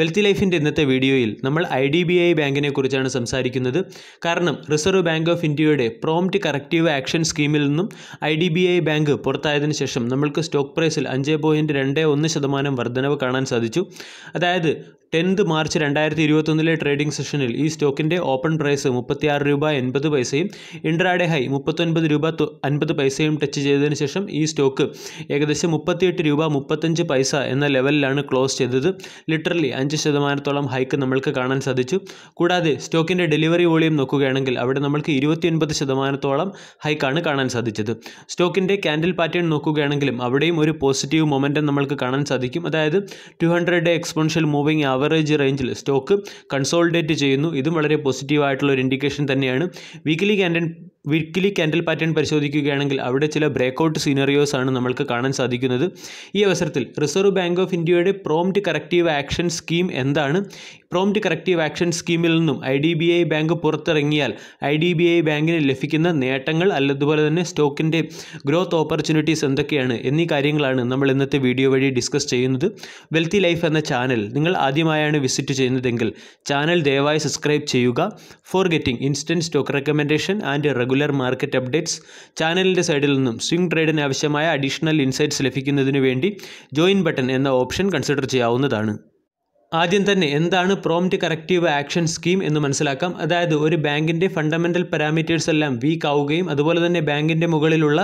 wealthy ലൈഫിൻ്റെ ഇന്നത്തെ വീഡിയോയിൽ നമ്മൾ ഐ ഡി ബി ഐ ബാങ്കിനെ കുറിച്ചാണ് സംസാരിക്കുന്നത് കാരണം റിസർവ് ബാങ്ക് ഓഫ് ഇന്ത്യയുടെ പ്രോംറ്റ് കറക്റ്റീവ് ആക്ഷൻ സ്കീമിൽ നിന്നും I D B I bank പുറത്തായതിന് ശേഷം നമ്മൾക്ക് സ്റ്റോക്ക് പ്രൈസിൽ അഞ്ച് പോയിൻറ്റ് രണ്ട് ഒന്ന് ശതമാനം വർധനവ് കാണാൻ സാധിച്ചു അതായത് ടെൻത്ത് മാർച്ച് രണ്ടായിരത്തി ഇരുപത്തൊന്നിലെ ട്രേഡിംഗ് സെഷനിൽ ഈ സ്റ്റോക്കിൻ്റെ ഓപ്പൺ പ്രൈസ് മുപ്പത്തിയാറ് രൂപ എൺപത് പൈസയും ഇൻട്രാഡേ ഹൈ മുപ്പത്തൊൻപത് രൂപ അൻപത് പൈസയും ടച്ച് ചെയ്തതിന് ശേഷം ഈ സ്റ്റോക്ക് ഏകദേശം മുപ്പത്തിയെട്ട് രൂപ മുപ്പത്തഞ്ച് പൈസ എന്ന ലെവലിലാണ് ക്ലോസ് ചെയ്തത് ലിറ്ററലി അഞ്ച് ശതമാനത്തോളം ഹൈക്ക് നമ്മൾക്ക് കാണാൻ സാധിച്ചു കൂടാതെ സ്റ്റോക്കിൻ്റെ ഡെലിവറി വോളിയം നോക്കുകയാണെങ്കിൽ അവിടെ നമ്മൾക്ക് ഇരുപത്തിയൊൻപത് ശതമാനത്തോളം ഹൈക്കാണ് കാണാൻ സാധിച്ചത് സ്റ്റോക്കിൻ്റെ ക്യാൻഡിൽ പാറ്റേൺ നോക്കുകയാണെങ്കിലും അവിടെയും ഒരു പോസിറ്റീവ് മൊമെൻറ്റം നമ്മൾക്ക് കാണാൻ സാധിക്കും അതായത് two hundred exponential moving average റേഞ്ചിൽ സ്റ്റോക്ക് കൺസോൾഡേറ്റ് ചെയ്യുന്നു ഇതും വളരെ പോസിറ്റീവ് ആയിട്ടുള്ള ഒരു ഇൻഡിക്കേഷൻ തന്നെയാണ് weekly candle weekly candle pattern പരിശോധിക്കുകയാണെങ്കിൽ അവിടെ ചില ബ്രേക്കൗട്ട് സീനറിയോസ് ആണ് നമ്മൾക്ക് കാണാൻ സാധിക്കുന്നത് ഈ അവസരത്തിൽ റിസർവ് ബാങ്ക് ഓഫ് ഇന്ത്യയുടെ പ്രോംറ്റ് കറക്റ്റീവ് ആക്ഷൻ സ്കീം എന്താണ് പ്രോംറ്റ് കറക്റ്റീവ് ആക്ഷൻ സ്കീമിൽ നിന്നും I D B I bank പുറത്തിറങ്ങിയാൽ ഐ ഡി ബി ഐ ബാങ്കിന് ലഭിക്കുന്ന നേട്ടങ്ങൾ അല്ലതുപോലെ തന്നെ സ്റ്റോക്കിൻ്റെ ഗ്രോത്ത് ഓപ്പർച്യൂണിറ്റീസ് എന്തൊക്കെയാണ് എന്നീ കാര്യങ്ങളാണ് നമ്മൾ ഇന്നത്തെ വീഡിയോ വഴി ഡിസ്കസ് ചെയ്യുന്നത് വെൽത്തി ലൈഫ് എന്ന ചാനൽ നിങ്ങൾ ആദ്യമായാണ് വിസിറ്റ് ചെയ്യുന്നതെങ്കിൽ ചാനൽ ദയവായി സബ്സ്ക്രൈബ് ചെയ്യുക for getting instant stock recommendation and regular market updates ചാനലിൻ്റെ സൈഡിൽ നിന്നും സ്വിംഗ് ട്രേഡിന് ആവശ്യമായ അഡീഷണൽ ഇൻസൈറ്റ്സ് ലഭിക്കുന്നതിന് വേണ്ടി ജോയിൻ ബട്ടൺ എന്ന ഓപ്ഷൻ കൺസിഡർ ചെയ്യാവുന്നതാണ് ആദ്യം തന്നെ എന്താണ് പ്രോംറ്റ് കറക്റ്റീവ് ആക്ഷൻ സ്കീം എന്ന് മനസ്സിലാക്കാം അതായത് ഒരു ബാങ്കിൻ്റെ ഫണ്ടമെൻ്റൽ പാരാമീറ്റേഴ്സ് എല്ലാം വീക്ക് ആവുകയും അതുപോലെ തന്നെ ബാങ്കിൻ്റെ മുകളിലുള്ള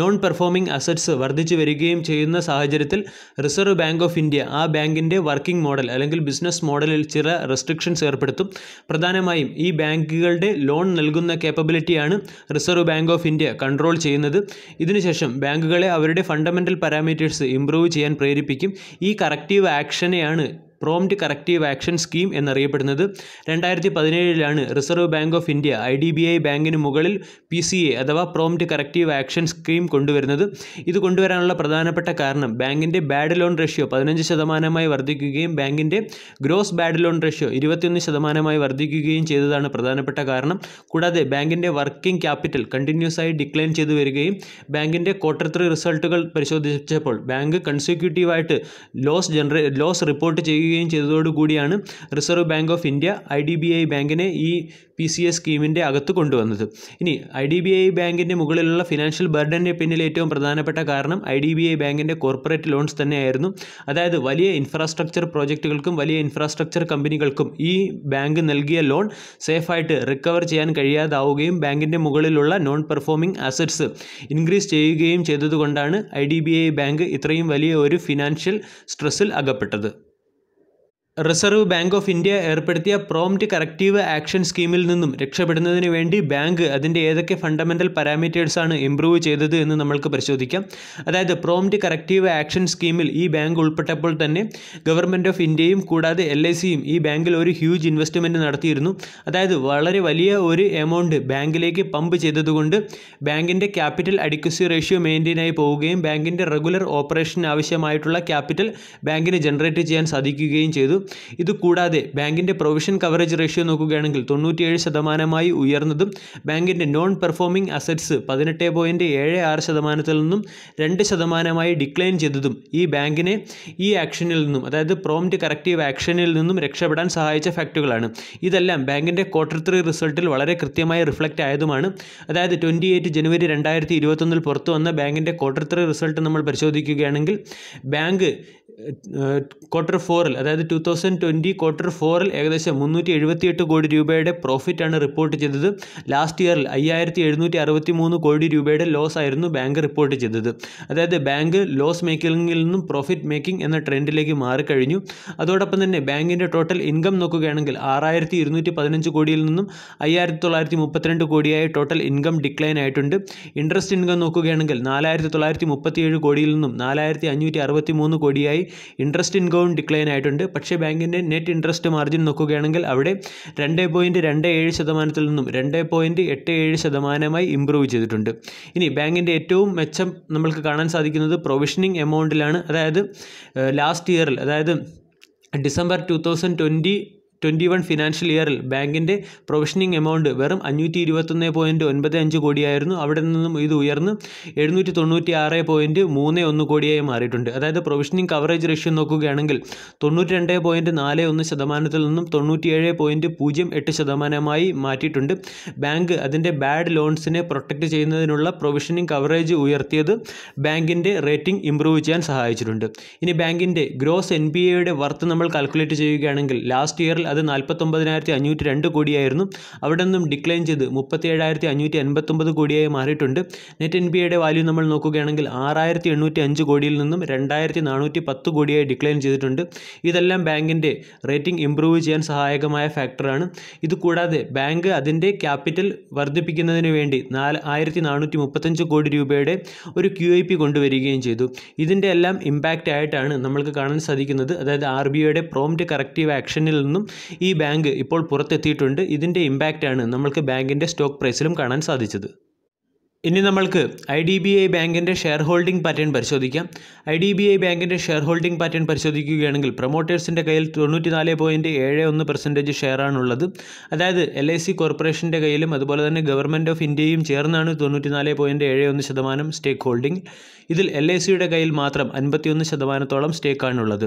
നോൺ പെർഫോമിംഗ് അസറ്റ്സ് വർദ്ധിച്ചു വരികയും ചെയ്യുന്ന സാഹചര്യത്തിൽ റിസർവ് ബാങ്ക് ഓഫ് ഇന്ത്യ ആ ബാങ്കിൻ്റെ വർക്കിംഗ് മോഡൽ അല്ലെങ്കിൽ ബിസിനസ് മോഡലിൽ ചില റെസ്ട്രിക്ഷൻസ് ഏർപ്പെടുത്തും പ്രധാനമായും ഈ ബാങ്കുകളുടെ ലോൺ നൽകുന്ന കേപ്പബിലിറ്റിയാണ് reserve bank of India control ചെയ്യുന്നത് ഇതിനുശേഷം ബാങ്കുകളെ അവരുടെ ഫണ്ടമെൻ്റൽ പാരാമീറ്റേഴ്സ് ഇംപ്രൂവ് ചെയ്യാൻ പ്രേരിപ്പിക്കും ഈ കറക്റ്റീവ് ആക്ഷനെയാണ് പ്രോംപ്റ്റ് കറക്റ്റീവ് ആക്ഷൻ സ്കീം എന്നറിയപ്പെടുന്നത് രണ്ടായിരത്തി പതിനേഴിലാണ് reserve bank of India I D B I ബാങ്കിന് മുകളിൽ പി സി എ അഥവാ പ്രോംപ്റ്റ് കറക്റ്റീവ് ആക്ഷൻ സ്കീം കൊണ്ടുവരുന്നത് ഇത് കൊണ്ടുവരാനുള്ള പ്രധാനപ്പെട്ട കാരണം ബാങ്കിൻ്റെ ബാഡ് ലോൺ റേഷ്യോ പതിനഞ്ച് ശതമാനമായി വർദ്ധിക്കുകയും ബാങ്കിൻ്റെ ഗ്രോസ് ബാഡ് ലോൺ റേഷ്യോ ഇരുപത്തിയൊന്ന് ശതമാനമായി വർദ്ധിക്കുകയും ചെയ്തതാണ് പ്രധാനപ്പെട്ട കാരണം കൂടാതെ ബാങ്കിൻ്റെ വർക്കിംഗ് ക്യാപിറ്റൽ കണ്ടിന്യൂസ് ആയി ഡിക്ലൈൻ ചെയ്തു വരികയും ബാങ്കിൻ്റെ ക്വാർട്ടർ ത്രീ റിസൾട്ടുകൾ പരിശോധിച്ചപ്പോൾ ബാങ്ക് കൺസിക്യൂട്ടീവായിട്ട് ലോസ് ജനറേ ലോസ് റിപ്പോർട്ട് ചെയ്യുക സ്വീകരിക്കുകയും ചെയ്തതോടുകൂടിയാണ് reserve bank of India I D B I ബാങ്കിനെ ഈ പി സി എസ് സ്കീമിൻ്റെ അകത്ത് കൊണ്ടുവന്നത് ഇനി ഐ ഡി ബി ഐ ബാങ്കിൻ്റെ മുകളിലുള്ള ഫിനാൻഷ്യൽ ബർഡൻ്റെ പിന്നിൽ ഏറ്റവും പ്രധാനപ്പെട്ട കാരണം ഐ ഡി ബി ഐ ബാങ്കിൻ്റെ കോർപ്പറേറ്റ് ലോൺസ് തന്നെയായിരുന്നു അതായത് വലിയ ഇൻഫ്രാസ്ട്രക്ചർ പ്രോജക്റ്റുകൾക്കും വലിയ ഇൻഫ്രാസ്ട്രക്ചർ കമ്പനികൾക്കും ഈ ബാങ്ക് നൽകിയ ലോൺ സേഫായിട്ട് റിക്കവർ ചെയ്യാൻ കഴിയാതാവുകയും ബാങ്കിൻ്റെ മുകളിലുള്ള നോൺ പെർഫോമിംഗ് അസറ്റ്സ് ഇൻക്രീസ് ചെയ്യുകയും ചെയ്തതുകൊണ്ടാണ് I D B I bank ഇത്രയും വലിയ ഒരു ഫിനാൻഷ്യൽ സ്ട്രെസ്സിൽ അകപ്പെട്ടത് റിസർവ് ബാങ്ക് ഓഫ് ഇന്ത്യ ഏർപ്പെടുത്തിയ പ്രോംറ്റ് കറക്റ്റീവ് ആക്ഷൻ സ്കീമിൽ നിന്നും രക്ഷപ്പെടുന്നതിന് വേണ്ടി ബാങ്ക് അതിൻ്റെ ഏതൊക്കെ ഫണ്ടമെൻ്റൽ പാരാമീറ്റേഴ്സാണ് ഇംപ്രൂവ് ചെയ്തത് എന്ന് നമ്മൾക്ക് പരിശോധിക്കാം അതായത് പ്രോംറ്റ് കറക്റ്റീവ് ആക്ഷൻ സ്കീമിൽ ഈ ബാങ്ക് ഉൾപ്പെട്ടപ്പോൾ തന്നെ ഗവൺമെൻറ് ഓഫ് ഇന്ത്യയും കൂടാതെ എൽ ഐ സിയും ഈ ബാങ്കിൽ ഒരു ഹ്യൂജ് ഇൻവെസ്റ്റ്മെൻ്റ് നടത്തിയിരുന്നു അതായത് വളരെ വലിയ ഒരു എമൗണ്ട് ബാങ്കിലേക്ക് പമ്പ് ചെയ്തതുകൊണ്ട് ബാങ്കിൻ്റെ ക്യാപിറ്റൽ അഡിക്വസി റേഷ്യോ മെയിൻറ്റെയിൻ ആയി പോവുകയും ബാങ്കിൻ്റെ റെഗുലർ ഓപ്പറേഷൻ ആവശ്യമായിട്ടുള്ള ക്യാപിറ്റൽ ബാങ്കിന് ജനറേറ്റ് ചെയ്യാൻ സാധിക്കുകയും ചെയ്തു ഇതുകൂടാതെ ബാങ്കിൻ്റെ പ്രൊവിഷൻ കവറേജ് റേഷ്യോ നോക്കുകയാണെങ്കിൽ തൊണ്ണൂറ്റിയേഴ് ശതമാനമായി ഉയർന്നതും ബാങ്കിൻ്റെ നോൺ പെർഫോമിംഗ് അസറ്റ്സ് പതിനെട്ട് പോയിൻറ്റ് ഏഴ് ആറ് ശതമാനത്തിൽ നിന്നും രണ്ട് ശതമാനമായി ഡിക്ലൈൻ ചെയ്തതും ഈ ബാങ്കിനെ ഈ ആക്ഷനിൽ നിന്നും അതായത് പ്രോംറ്റ് കറക്റ്റീവ് ആക്ഷനിൽ നിന്നും രക്ഷപ്പെടാൻ സഹായിച്ച ഫാക്ടുകളാണ് ഇതെല്ലാം ബാങ്കിൻ്റെ ക്വാർട്ടർ ത്രീ റിസൾട്ടിൽ വളരെ കൃത്യമായി റിഫ്ലക്റ്റ് ആയതുമാണ് അതായത് ട്വൻറ്റി എയ്റ്റ് ജനുവരി രണ്ടായിരത്തി ഇരുപത്തൊന്നിൽ പുറത്തു വന്ന ബാങ്കിൻ്റെ ക്വാർട്ടർ ത്രീ റിസൾട്ട് നമ്മൾ പരിശോധിക്കുകയാണെങ്കിൽ ബാങ്ക് ക്വാർട്ടർ ഫോറിൽ അതായത് ടു തൗസൻഡ് ട്വൻറ്റി ക്വാർട്ടർ ഫോറിൽ ഏകദേശം മുന്നൂറ്റി എഴുപത്തിയെട്ട് കോടി രൂപയുടെ പ്രോഫിറ്റാണ് റിപ്പോർട്ട് ചെയ്തത് ലാസ്റ്റ് ഇയറിൽ അയ്യായിരത്തി എഴുന്നൂറ്റി അറുപത്തി മൂന്ന് കോടി രൂപയുടെ ലോസ് ആയിരുന്നു ബാങ്ക് റിപ്പോർട്ട് ചെയ്തത് അതായത് ബാങ്ക് ലോസ് മേക്കിങ്ങിൽ നിന്നും പ്രോഫിറ്റ് മേക്കിംഗ് എന്ന ട്രെൻഡിലേക്ക് മാറിക്കഴിഞ്ഞു അതോടൊപ്പം തന്നെ ബാങ്കിൻ്റെ ടോട്ടൽ ഇൻകം നോക്കുകയാണെങ്കിൽ ആറായിരത്തി ഇരുന്നൂറ്റി പതിനഞ്ച് കോടിയിൽ നിന്നും അയ്യായിരത്തി തൊള്ളായിരത്തി മുപ്പത്തിരണ്ട് കോടിയായി ടോട്ടൽ ഇൻകം ഡിക്ലൈൻ ആയിട്ടുണ്ട് ഇൻട്രസ്റ്റ് ഇൻകം നോക്കുകയാണെങ്കിൽ നാലായിരത്തി തൊള്ളായിരത്തി മുപ്പത്തിയേഴ് കോടിയിൽ നിന്നും നാലായിരത്തി അഞ്ഞൂറ്റി അറുപത്തി മൂന്ന് കോടിയായി ഇൻട്രസ്റ്റ് ഇൻകവും ഡിക്ലൈൻ ആയിട്ടുണ്ട് പക്ഷേ ബാങ്കിൻ്റെ നെറ്റ് ഇൻട്രസ്റ്റ് മാർജിൻ നോക്കുകയാണെങ്കിൽ അവിടെ രണ്ട് പോയിൻറ്റ് രണ്ട് ഏഴ് ശതമാനത്തിൽ നിന്നും രണ്ട് പോയിൻറ്റ് എട്ട് ഏഴ് ശതമാനമായി ഇമ്പ്രൂവ് ചെയ്തിട്ടുണ്ട് ഇനി ബാങ്കിൻ്റെ ഏറ്റവും മെച്ചം നമ്മൾക്ക് കാണാൻ സാധിക്കുന്നത് പ്രൊവിഷനിങ് എമൗണ്ടിലാണ് അതായത് ലാസ്റ്റ് ഇയറിൽ അതായത് December two thousand twenty twenty one financial ഇയറിൽ ബാങ്കിൻ്റെ പ്രൊവിഷനിങ് എമൗണ്ട് വെറും അഞ്ഞൂറ്റി ഇരുപത്തൊന്ന് പോയിൻറ്റ് ഒൻപത് അഞ്ച് കോടിയായിരുന്നു അവിടെ നിന്നും ഇത് ഉയർന്ന് എഴുന്നൂറ്റി തൊണ്ണൂറ്റി ആറ് പോയിൻറ്റ് മൂന്ന് ഒന്ന് കോടിയായി മാറിയിട്ടുണ്ട് അതായത് പ്രൊവിഷനിങ് കവറേജ് റേഷ്യോ നോക്കുകയാണെങ്കിൽ തൊണ്ണൂറ്റി രണ്ട് പോയിൻറ്റ് നാല് ഒന്ന് ശതമാനത്തിൽ നിന്നും തൊണ്ണൂറ്റിയേഴ് പോയിൻറ്റ് പൂജ്യം എട്ട് ശതമാനമായി മാറ്റിയിട്ടുണ്ട് ബാങ്ക് അതിൻ്റെ ബാഡ് ലോൺസിനെ പ്രൊട്ടക്റ്റ് ചെയ്യുന്നതിനുള്ള പ്രൊവിഷനിങ് കവറേജ് ഉയർത്തിയത് ബാങ്കിൻ്റെ റേറ്റിംഗ് ഇംപ്രൂവ് ചെയ്യാൻ സഹായിച്ചിട്ടുണ്ട് ഇനി ബാങ്കിൻ്റെ ഗ്രോസ് എൻ പി എയുടെ വർത്ത് നമ്മൾ കാൽക്കുലേറ്റ് ചെയ്യുകയാണെങ്കിൽ ലാസ്റ്റ് ഇയറിൽ അത് നാൽപ്പത്തൊമ്പതിനായിരത്തി അഞ്ഞൂറ്റി രണ്ട് കോടിയായിരുന്നു അവിടെ നിന്നും ഡിക്ലൈൻ ചെയ്ത് മുപ്പത്തിയേഴായിരത്തി അഞ്ഞൂറ്റി എൺപത്തൊമ്പത് കോടിയായി മാറിയിട്ടുണ്ട് നെറ്റ് എൻ പി എയുടെ വാല്യൂ നമ്മൾ നോക്കുകയാണെങ്കിൽ ആറായിരത്തി എണ്ണൂറ്റി അഞ്ച് കോടിയിൽ നിന്നും രണ്ടായിരത്തി നാനൂറ്റി പത്ത് കോടിയായി ഡിക്ലൈൻ ചെയ്തിട്ടുണ്ട് ഇതെല്ലാം ബാങ്കിൻ്റെ റേറ്റിംഗ് ഇംപ്രൂവ് ചെയ്യാൻ സഹായകമായ ഫാക്ടറാണ് ഇതുകൂടാതെ ബാങ്ക് അതിൻ്റെ ക്യാപിറ്റൽ വർദ്ധിപ്പിക്കുന്നതിന് വേണ്ടി നാല് ആയിരത്തി നാനൂറ്റി മുപ്പത്തഞ്ച് കോടി രൂപയുടെ ഒരു ക്യു ഐ പി കൊണ്ടുവരികയും ചെയ്തു ഇതിൻ്റെ എല്ലാം ഇമ്പാക്റ്റ് ആയിട്ടാണ് നമ്മൾക്ക് കാണാൻ സാധിക്കുന്നത് അതായത് ആർ ബി ഐയുടെ പ്രോംറ്റ് കറക്റ്റീവ് ആക്ഷനിൽ നിന്നും ഈ ബാങ്ക് ഇപ്പോൾ പുറത്തെത്തിയിട്ടുണ്ട് ഇതിൻ്റെ ഇമ്പാക്റ്റാണ് നമ്മൾക്ക് ബാങ്കിൻ്റെ സ്റ്റോക്ക് പ്രൈസിലും കാണാൻ സാധിച്ചത് ഇനി നമ്മൾക്ക് ഐ ഡി ബി ഐ ബാങ്കിൻ്റെ ഷെയർ ഹോൾഡിംഗ് പാറ്റേൺ പരിശോധിക്കാം ഐ ഡി ബി ഐ ബാങ്കിൻ്റെ ഷെയർ ഹോൾഡിംഗ് പാറ്റേൺ പരിശോധിക്കുകയാണെങ്കിൽ പ്രൊമോട്ടേഴ്സിൻ്റെ കയ്യിൽ തൊണ്ണൂറ്റി നാല് പോയിൻറ്റ് ഏഴ് ഒന്ന് പെർസെൻറ്റേജ് ഷെയറാണുള്ളത് അതായത് എൽ ഐ സി കോർപ്പറേഷൻ്റെ കയ്യിലും അതുപോലെ തന്നെ ഗവൺമെൻറ് ഓഫ് ഇന്ത്യയും ചേർന്നാണ് തൊണ്ണൂറ്റി നാല് പോയിൻറ്റ് ഏഴ് ഒന്ന് ശതമാനം സ്റ്റേക്ക് ഹോൾഡിംഗ് ഇതിൽ എൽ ഐ സിയുടെ കയ്യിൽ മാത്രം അൻപത്തിയൊന്ന് ശതമാനത്തോളം സ്റ്റേക്കാണുള്ളത്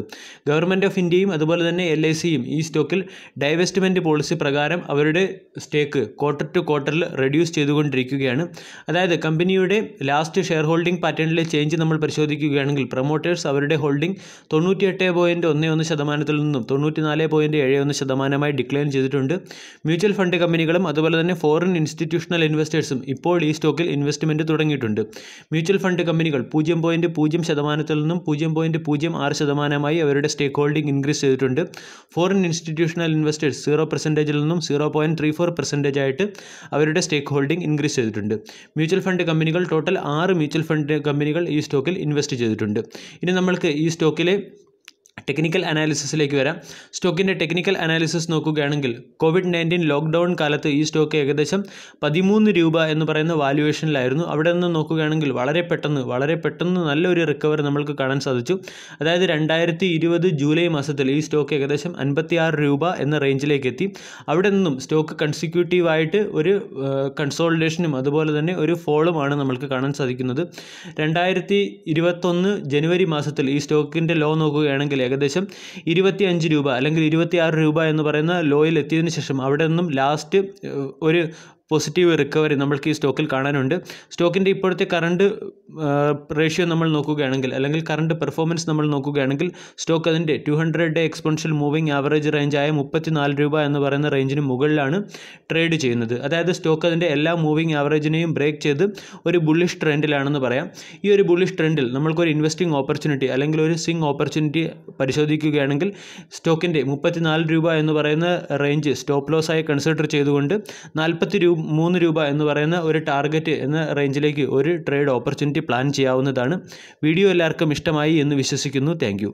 ഗവൺമെൻറ് ഓഫ് ഇന്ത്യയും അതുപോലെ തന്നെ എൽ ഐ സിയും ഈ സ്റ്റോക്കിൽ ഡൈവെസ്റ്റ്മെൻറ്റ് പോളിസി പ്രകാരം അവരുടെ സ്റ്റേക്ക് ക്വാർട്ടർ ടു ക്വാർട്ടറിൽ റെഡ്യൂസ് ചെയ്തുകൊണ്ടിരിക്കുകയാണ് അതായത് അതായത് കമ്പനിയുടെ ലാസ്റ്റ് ഷെയർ ഹോൾഡിംഗ് പാറ്റേണിലെ ചേഞ്ച് നമ്മൾ പരിശോധിക്കുകയാണെങ്കിൽ പ്രൊമോട്ടേഴ്സ് അവരുടെ ഹോൾഡിംഗ് തൊണ്ണൂറ്റിയെട്ട് പോയിൻറ്റ് ഒന്ന് ഒന്ന് ശതമാനത്തിൽ നിന്നും തൊണ്ണൂറ്റിനാല് പോയിൻറ്റ് ഏഴ് ഒന്ന് ശതമാനമായി ഡിക്ലൈൻ ചെയ്തിട്ടുണ്ട് മ്യൂച്വൽ ഫണ്ട് കമ്പനികളും അതുപോലെ തന്നെ ഫോറിൻ ഇൻസ്റ്റിറ്റ്യൂഷണൽ ഇൻവെസ്റ്റേഴ്സും ഇപ്പോൾ ഈ സ്റ്റോക്കിൽ ഇൻവെസ്റ്റ്മെൻറ്റ് തുടങ്ങിയിട്ടുണ്ട് മ്യൂച്വൽ ഫണ്ട് കമ്പനികൾ പൂജ്യം പോയിൻറ്റ് പൂജ്യം ശതമാനത്തിൽ നിന്നും പൂജ്യം പോയിൻറ്റ് പൂജ്യം ആറ് ശതമാനമായി അവരുടെ സ്റ്റേക്ക് ഹോൾഡിംഗ് ഇൻക്രീസ് ചെയ്തിട്ടുണ്ട് ഫോറിൻ ഇൻസ്റ്റിറ്റ്യൂഷണൽ ഇൻവെസ്റ്റേഴ്സ് സീറോ പെർസെൻറ്റേജിൽ നിന്നും zero point three four percentage ആയിട്ട് അവരുടെ സ്റ്റേക്ക് ഹോൾഡിംഗ് ഇൻക്രീസ് ചെയ്തിട്ടുണ്ട് മ്യൂച്വൽ മ്യൂച്വൽ ഫണ്ട് കമ്പനികൾ ടോട്ടൽ ആറ് മ്യൂച്വൽ ഫണ്ട് കമ്പനികൾ ഈ സ്റ്റോക്കിൽ ഇൻവെസ്റ്റ് ചെയ്തിട്ടുണ്ട് ഇനി നമ്മൾക്ക് ഈ സ്റ്റോക്കിലെ ടെക്നിക്കൽ അനാലിസിസിലേക്ക് വരാം സ്റ്റോക്കിൻ്റെ ടെക്നിക്കൽ അനാലിസിസ് നോക്കുകയാണെങ്കിൽ കോവിഡ് നയൻറ്റീൻ ലോക്ക്ഡൗൺ കാലത്ത് ഈ സ്റ്റോക്ക് ഏകദേശം പതിമൂന്ന് രൂപ എന്ന് പറയുന്ന വാല്യുവേഷനിലായിരുന്നു അവിടെ നിന്ന് നോക്കുകയാണെങ്കിൽ വളരെ പെട്ടെന്ന് വളരെ പെട്ടെന്ന് നല്ലൊരു റിക്കവറി നമ്മൾക്ക് കാണാൻ സാധിച്ചു അതായത് രണ്ടായിരത്തി ഇരുപത് ജൂലൈ മാസത്തിൽ ഈ സ്റ്റോക്ക് ഏകദേശം അൻപത്തിയാറ് രൂപ എന്ന റേഞ്ചിലേക്ക് എത്തി അവിടെ നിന്നും സ്റ്റോക്ക് കൺസിക്യൂട്ടീവായിട്ട് ഒരു കൺസോൾട്ടേഷനും അതുപോലെ തന്നെ ഒരു ഫോളുമാണ് നമ്മൾക്ക് കാണാൻ സാധിക്കുന്നത് രണ്ടായിരത്തി ഇരുപത്തൊന്ന് ജനുവരി മാസത്തിൽ ഈ സ്റ്റോക്കിൻ്റെ ലോ നോക്കുകയാണെങ്കിൽ ഏകദേശം ഇരുപത്തി അഞ്ച് രൂപ അല്ലെങ്കിൽ ഇരുപത്തിയാറ് രൂപ എന്ന് പറയുന്ന ലോയിൽ എത്തിയതിന് ശേഷം അവിടെ നിന്നും ലാസ്റ്റ് ഒരു പോസിറ്റീവ് റിക്കവറി നമ്മൾക്ക് ഈ സ്റ്റോക്കിൽ കാണാനുണ്ട് സ്റ്റോക്കിൻ്റെ ഇപ്പോഴത്തെ കറണ്ട് റേഷ്യോ നമ്മൾ നോക്കുകയാണെങ്കിൽ അല്ലെങ്കിൽ കറണ്ട് പെർഫോമൻസ് നമ്മൾ നോക്കുകയാണെങ്കിൽ സ്റ്റോക്ക് അതിൻ്റെ two hundred day exponential moving average റേഞ്ചായ നാല് രൂപ എന്ന് പറയുന്ന റേഞ്ചിന് മുകളിലാണ് ട്രേഡ് ചെയ്യുന്നത് അതായത് സ്റ്റോക്ക് അതിൻ്റെ എല്ലാ മൂവിംഗ് ആവറേജിനെയും ബ്രേക്ക് ചെയ്ത് ഒരു ബുള്ളിഷ് ട്രെൻഡിലാണെന്ന് പറയാം ഈ ഒരു ബുള്ളിഷ് ട്രെൻഡിൽ നമ്മൾക്കൊരു ഇൻവെസ്റ്റിംഗ് ഓപ്പർച്യൂണിറ്റി അല്ലെങ്കിൽ ഒരു സ്വിംഗ് ഓപ്പർച്യൂണിറ്റി പരിശോധിക്കുകയാണെങ്കിൽ സ്റ്റോക്കിൻ്റെ മുപ്പത്തിനാല് രൂപ എന്ന് പറയുന്ന റേഞ്ച് സ്റ്റോപ്പ് ലോസ് ആയി കൺസിഡർ ചെയ്തുകൊണ്ട് നാൽപ്പത്തി രൂപ രൂപ മൂന്ന് രൂപ എന്ന് പറയുന്ന ഒരു ടാർഗറ്റ് എന്ന റേഞ്ചിലേക്ക് ഒരു ട്രേഡ് ഓപ്പർച്യൂണിറ്റി പ്ലാൻ ചെയ്യാവുന്നതാണ് വീഡിയോ എല്ലാവർക്കും ഇഷ്ടമായി എന്ന് വിശ്വസിക്കുന്നു താങ്ക്